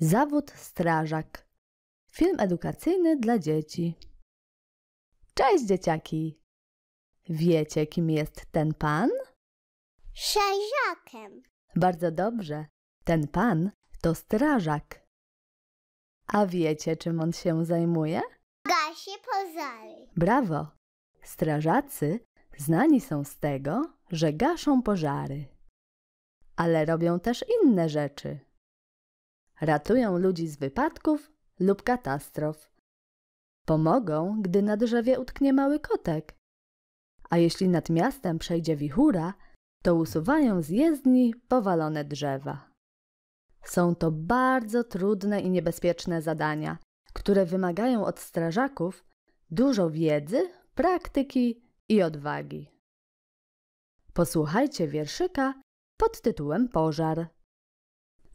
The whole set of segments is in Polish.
Zawód strażak. Film edukacyjny dla dzieci. Cześć dzieciaki! Wiecie, kim jest ten pan? Szeżakiem. Bardzo dobrze. Ten pan to strażak. A wiecie, czym on się zajmuje? Gasi pożary. Brawo! Strażacy znani są z tego, że gaszą pożary. Ale robią też inne rzeczy ratują ludzi z wypadków lub katastrof. Pomogą, gdy na drzewie utknie mały kotek. A jeśli nad miastem przejdzie wichura, to usuwają z jezdni powalone drzewa. Są to bardzo trudne i niebezpieczne zadania, które wymagają od strażaków dużo wiedzy, praktyki i odwagi. Posłuchajcie wierszyka pod tytułem Pożar.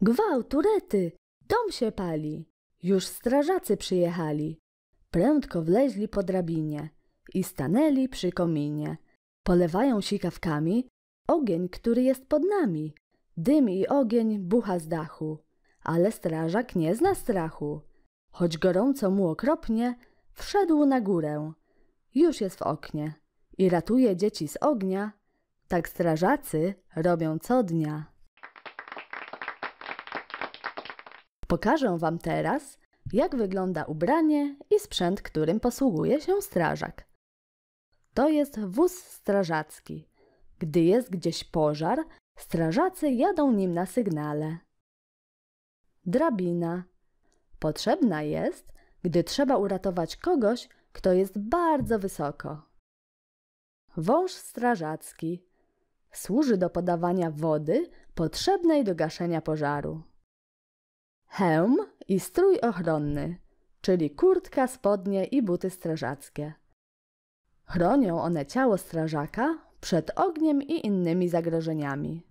Gwałt, urety! Dom się pali! Już strażacy przyjechali. Prędko wleźli po drabinie i stanęli przy kominie. Polewają sikawkami ogień, który jest pod nami. Dym i ogień bucha z dachu, ale strażak nie zna strachu. Choć gorąco mu okropnie, wszedł na górę. Już jest w oknie i ratuje dzieci z ognia. Tak strażacy robią co dnia. Pokażę Wam teraz, jak wygląda ubranie i sprzęt, którym posługuje się strażak. To jest wóz strażacki. Gdy jest gdzieś pożar, strażacy jadą nim na sygnale. Drabina. Potrzebna jest, gdy trzeba uratować kogoś, kto jest bardzo wysoko. Wąż strażacki służy do podawania wody potrzebnej do gaszenia pożaru. Hełm i strój ochronny, czyli kurtka, spodnie i buty strażackie. Chronią one ciało strażaka przed ogniem i innymi zagrożeniami.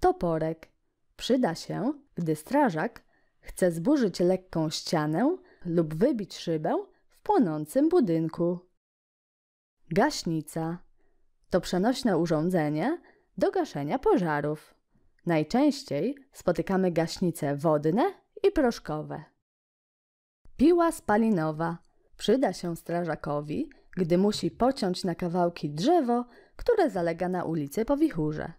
Toporek przyda się, gdy strażak chce zburzyć lekką ścianę lub wybić szybę w płonącym budynku. Gaśnica to przenośne urządzenie do gaszenia pożarów. Najczęściej spotykamy gaśnice wodne i proszkowe. Piła spalinowa przyda się strażakowi, gdy musi pociąć na kawałki drzewo, które zalega na ulicy po wichurze.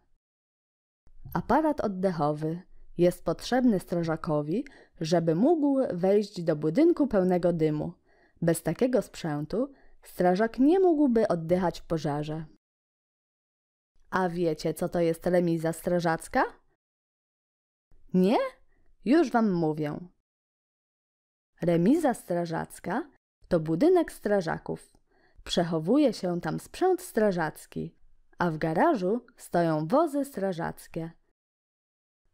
Aparat oddechowy jest potrzebny strażakowi, żeby mógł wejść do budynku pełnego dymu. Bez takiego sprzętu strażak nie mógłby oddychać w pożarze. A wiecie, co to jest remiza strażacka? Nie? Już wam mówię. Remiza strażacka to budynek strażaków. Przechowuje się tam sprzęt strażacki, a w garażu stoją wozy strażackie.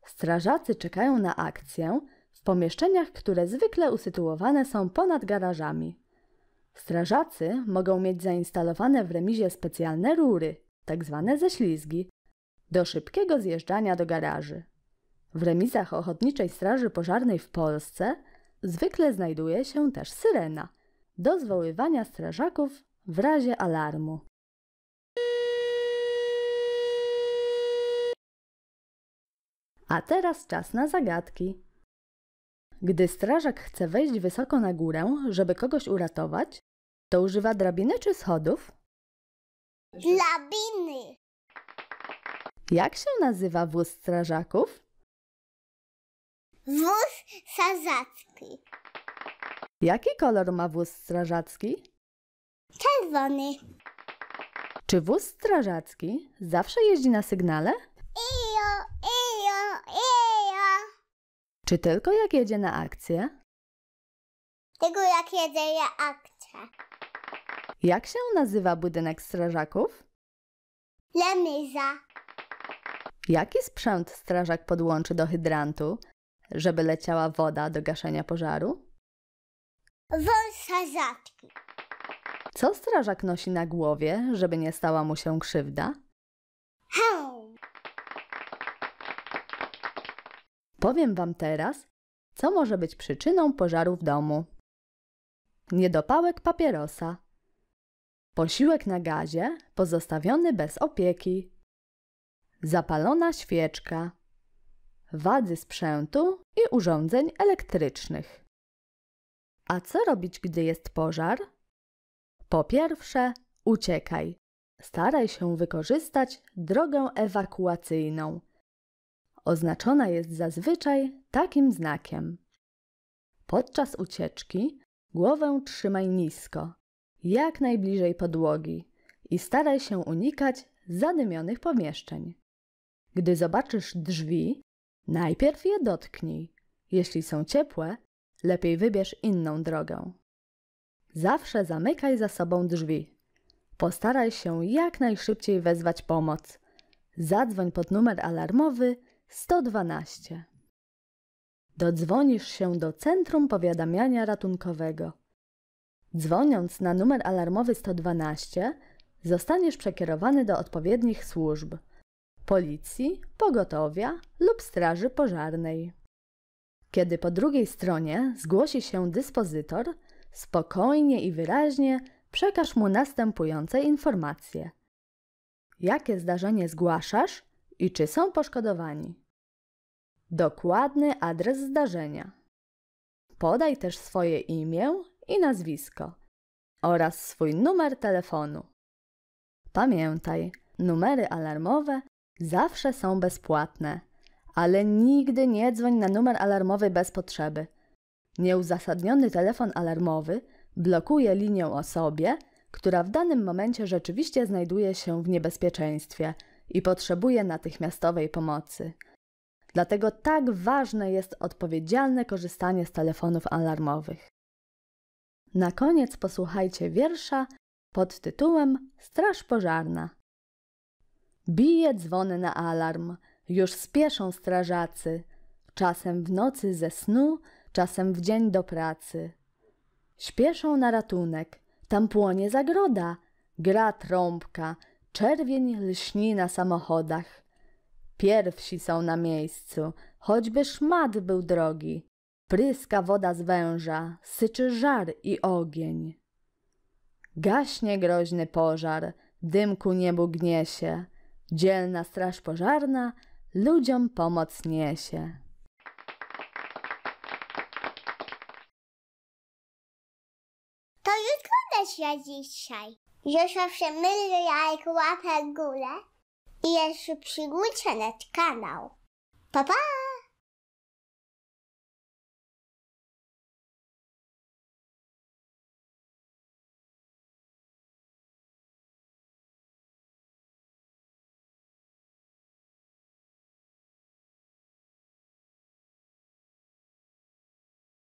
Strażacy czekają na akcję w pomieszczeniach, które zwykle usytuowane są ponad garażami. Strażacy mogą mieć zainstalowane w remizie specjalne rury, tak zwane ześlizgi, do szybkiego zjeżdżania do garaży. W remisach Ochotniczej Straży Pożarnej w Polsce zwykle znajduje się też syrena do zwoływania strażaków w razie alarmu. A teraz czas na zagadki. Gdy strażak chce wejść wysoko na górę, żeby kogoś uratować, to używa drabiny czy schodów? Drabiny. Jak się nazywa wóz strażaków? Wóz strażacki. Jaki kolor ma wóz strażacki? Czerwony. Czy wóz strażacki zawsze jeździ na sygnale? Ijo, ijo, ijo. Czy tylko jak jedzie na akcję? Tylko jak jedzie na akcję. Jak się nazywa budynek strażaków? Lemyza. Jaki sprzęt strażak podłączy do hydrantu, żeby leciała woda do gaszenia pożaru? Wąsa zatki. Co strażak nosi na głowie, żeby nie stała mu się krzywda? Hełm. Powiem Wam teraz, co może być przyczyną pożaru w domu. Niedopałek papierosa. Posiłek na gazie pozostawiony bez opieki. Zapalona świeczka. Wady sprzętu i urządzeń elektrycznych. A co robić, gdy jest pożar? Po pierwsze, uciekaj. Staraj się wykorzystać drogę ewakuacyjną. Oznaczona jest zazwyczaj takim znakiem. Podczas ucieczki głowę trzymaj nisko, jak najbliżej podłogi i staraj się unikać zadymionych pomieszczeń. Gdy zobaczysz drzwi, najpierw je dotknij. Jeśli są ciepłe, lepiej wybierz inną drogę. Zawsze zamykaj za sobą drzwi. Postaraj się jak najszybciej wezwać pomoc. Zadzwoń pod numer alarmowy 112. Dodzwonisz się do Centrum Powiadamiania Ratunkowego Dzwoniąc na numer alarmowy 112, zostaniesz przekierowany do odpowiednich służb policji, pogotowia lub straży pożarnej. Kiedy po drugiej stronie zgłosi się dyspozytor, spokojnie i wyraźnie przekaż mu następujące informacje. Jakie zdarzenie zgłaszasz i czy są poszkodowani? Dokładny adres zdarzenia. Podaj też swoje imię i nazwisko oraz swój numer telefonu. Pamiętaj, numery alarmowe zawsze są bezpłatne, ale nigdy nie dzwoń na numer alarmowy bez potrzeby. Nieuzasadniony telefon alarmowy blokuje linię osobie, która w danym momencie rzeczywiście znajduje się w niebezpieczeństwie i potrzebuje natychmiastowej pomocy. Dlatego tak ważne jest odpowiedzialne korzystanie z telefonów alarmowych. Na koniec posłuchajcie wiersza pod tytułem Straż Pożarna. Bije dzwony na alarm, już spieszą strażacy, czasem w nocy ze snu, czasem w dzień do pracy. Śpieszą na ratunek, tam płonie zagroda, gra trąbka, czerwień lśni na samochodach. Pierwsi są na miejscu, choćby szmat był drogi. Pryska woda z węża, syczy żar i ogień. Gaśnie groźny pożar, dym ku niebu gniesie. Dzielna straż pożarna ludziom pomoc niesie. To już koniec się dzisiaj. Już się myli jak łapę górę i jeszcze przygódźcie na kanał. Pa, pa!